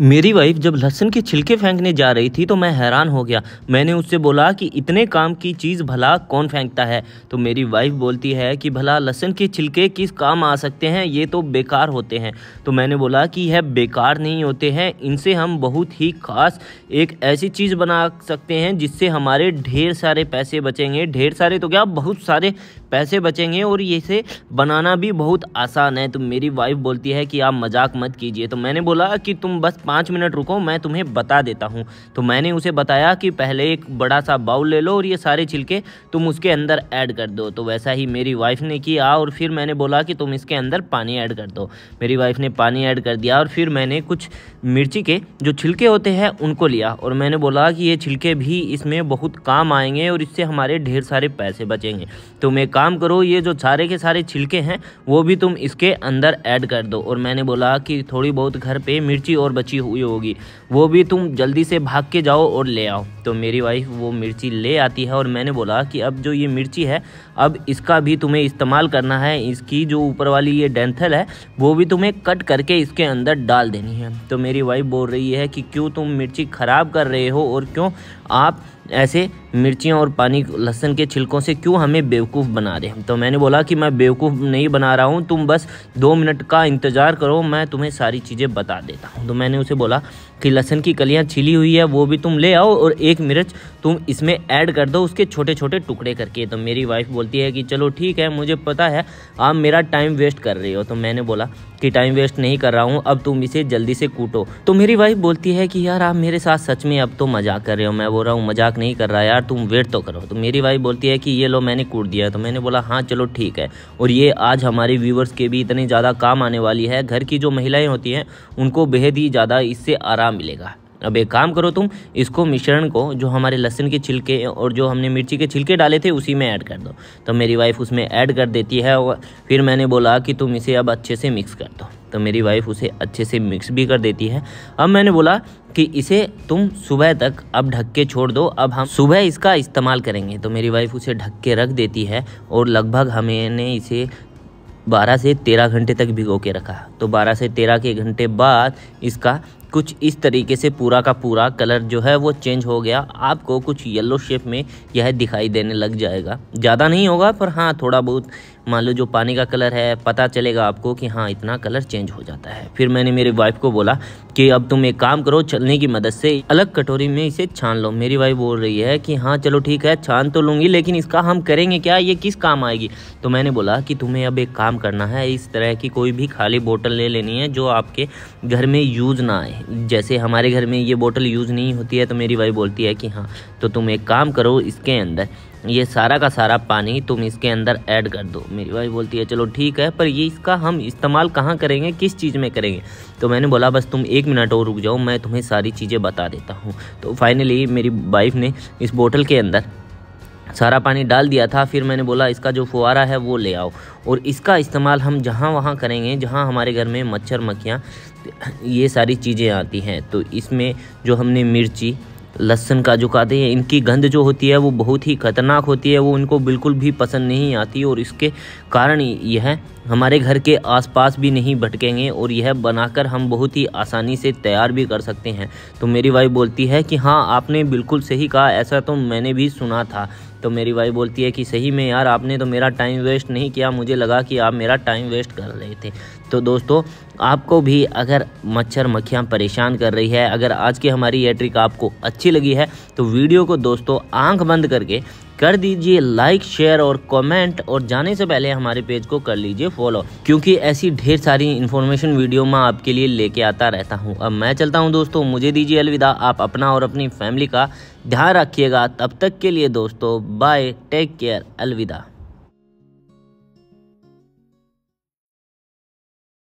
मेरी वाइफ जब लहसुन के छिलके फेंकने जा रही थी तो मैं हैरान हो गया मैंने उससे बोला कि इतने काम की चीज़ भला कौन फेंकता है तो मेरी वाइफ बोलती है कि भला लहसुन के छिलके किस काम आ सकते हैं ये तो बेकार होते हैं तो मैंने बोला कि यह बेकार नहीं होते हैं इनसे हम बहुत ही ख़ास एक ऐसी चीज़ बना सकते हैं जिससे हमारे ढेर सारे पैसे बचेंगे ढेर सारे तो क्या बहुत सारे पैसे बचेंगे और इसे बनाना भी बहुत आसान है तो मेरी वाइफ बोलती है कि आप मजाक मत कीजिए तो मैंने बोला कि तुम बस पाँच मिनट रुको मैं तुम्हें बता देता हूँ तो मैंने उसे बताया कि पहले एक बड़ा सा बाउल ले लो और ये सारे छिलके तुम उसके अंदर ऐड कर दो तो वैसा ही मेरी वाइफ ने किया और फिर मैंने बोला कि तुम इसके अंदर पानी ऐड कर दो मेरी वाइफ ने पानी ऐड कर दिया और फिर मैंने कुछ मिर्ची के जो छिलके होते हैं उनको लिया और मैंने बोला कि ये छिलके भी इसमें बहुत काम आएंगे और इससे हमारे ढेर सारे पैसे बचेंगे तुम तो एक काम करो ये जो सारे के सारे छिलके हैं वो भी तुम इसके अंदर ऐड कर दो और मैंने बोला कि थोड़ी बहुत घर पे मिर्ची और बची हुई होगी वो भी तुम जल्दी से भाग के जाओ और ले आओ तो मेरी वाइफ वो मिर्ची ले आती है और मैंने बोला कि अब जो ये मिर्ची है अब इसका भी तुम्हें इस्तेमाल करना है इसकी जो ऊपर वाली ये डेंथल है वो भी तुम्हें कट करके इसके अंदर डाल देनी है तो मेरी वाइफ बोल रही है कि क्यों तुम मिर्ची ख़राब कर रहे हो और क्यों आप ऐसे मिर्चियाँ और पानी लहसन के छिलकों से क्यों हमें बेवकूफ़ बना रहे तो मैंने बोला कि मैं बेवकूफ़ नहीं बना रहा हूँ तुम बस दो मिनट का इंतज़ार करो मैं तुम्हें सारी चीज़ें बता देता हूँ तो मैंने उसे बोला कि लहसन की कलियाँ छिली हुई है वो भी तुम ले आओ और एक मिर्च तुम इसमें ऐड कर दो उसके छोटे छोटे टुकड़े करके तो मेरी वाइफ बोलती है कि चलो ठीक है मुझे पता है आप मेरा टाइम वेस्ट कर रहे हो तो मैंने बोला कि टाइम वेस्ट नहीं कर रहा हूँ अब तुम इसे जल्दी से कूटो तो मेरी वाइफ बोलती है कि यार आप मेरे साथ सच में अब तो मजाक कर रहे हो मैं बोल रहा हूँ मजाक नहीं कर रहा यार तुम वेट तो करो तो मेरी वाइफ बोलती है कि ये लो मैंने कूट दिया तो मैंने बोला हाँ चलो ठीक है और ये आज हमारे व्यूवर्स के भी इतने ज़्यादा काम आने वाली है घर की जो महिलाएँ होती हैं उनको बेहद ही ज़्यादा इससे आराम मिलेगा अब एक काम करो तुम इसको मिश्रण को जो हमारे लहसुन के छिलके और जो हमने मिर्ची के छिलके डाले थे उसी में ऐड कर दो तो मेरी वाइफ़ उसमें ऐड कर देती है और फिर मैंने बोला कि तुम इसे अब अच्छे से मिक्स कर दो तो मेरी वाइफ़ उसे अच्छे से मिक्स भी कर देती है अब मैंने बोला कि इसे तुम सुबह तक अब ढक के छोड़ दो अब हम सुबह इसका इस्तेमाल करेंगे तो मेरी वाइफ़ उसे ढक के रख देती है और लगभग हमें इसे 12 से 13 घंटे तक भिगो के रखा तो 12 से 13 के घंटे बाद इसका कुछ इस तरीके से पूरा का पूरा कलर जो है वो चेंज हो गया आपको कुछ येलो शेप में यह दिखाई देने लग जाएगा ज़्यादा नहीं होगा पर हाँ थोड़ा बहुत मान लो जो पानी का कलर है पता चलेगा आपको कि हाँ इतना कलर चेंज हो जाता है फिर मैंने मेरी वाइफ को बोला कि अब तुम एक काम करो चलने की मदद से अलग कटोरी में इसे छान लो मेरी वाइफ बोल रही है कि हाँ चलो ठीक है छान तो लूँगी लेकिन इसका हम करेंगे क्या ये किस काम आएगी तो मैंने बोला कि तुम्हें अब एक काम करना है इस तरह की कोई भी खाली बोतल ले लेनी है जो आपके घर में यूज़ ना आए जैसे हमारे घर में ये बोतल यूज़ नहीं होती है तो मेरी वाइफ बोलती है कि हाँ तो तुम एक काम करो इसके अंदर ये सारा का सारा पानी तुम इसके अंदर ऐड कर दो मेरी वाइफ बोलती है चलो ठीक है पर ये इसका हम इस्तेमाल कहाँ करेंगे किस चीज़ में करेंगे तो मैंने बोला बस तुम एक मिनट और रुक जाओ मैं तुम्हें सारी चीज़ें बता देता हूँ तो फाइनली मेरी वाइफ ने इस बोतल के अंदर सारा पानी डाल दिया था फिर मैंने बोला इसका जो फुहारा है वो ले आओ और इसका इस्तेमाल हम जहाँ वहाँ करेंगे जहाँ हमारे घर में मच्छर मक्खियाँ ये सारी चीज़ें आती हैं तो इसमें जो हमने मिर्ची लहसुन का जो खाते हैं इनकी गंध जो होती है वो बहुत ही ख़तरनाक होती है वो उनको बिल्कुल भी पसंद नहीं आती और इसके कारण यह हमारे घर के आसपास भी नहीं भटकेंगे और यह बनाकर हम बहुत ही आसानी से तैयार भी कर सकते हैं तो मेरी वाइफ बोलती है कि हाँ आपने बिल्कुल सही कहा ऐसा तो मैंने भी सुना था तो मेरी वाइफ बोलती है कि सही में यार आपने तो मेरा टाइम वेस्ट नहीं किया मुझे लगा कि आप मेरा टाइम वेस्ट कर रहे थे तो दोस्तों आपको भी अगर मच्छर मक्खियाँ परेशान कर रही है अगर आज की हमारी ये ट्रिक आपको अच्छी लगी है तो वीडियो को दोस्तों आंख बंद करके कर दीजिए लाइक शेयर और कमेंट और जाने से पहले हमारे पेज को कर लीजिए फॉलो क्योंकि ऐसी ढेर सारी इन्फॉर्मेशन वीडियो मैं आपके लिए लेके आता रहता हूँ अब मैं चलता हूँ दोस्तों मुझे दीजिए अलविदा आप अपना और अपनी फैमिली का ध्यान रखिएगा तब तक के लिए दोस्तों बाय टेक केयर अलविदा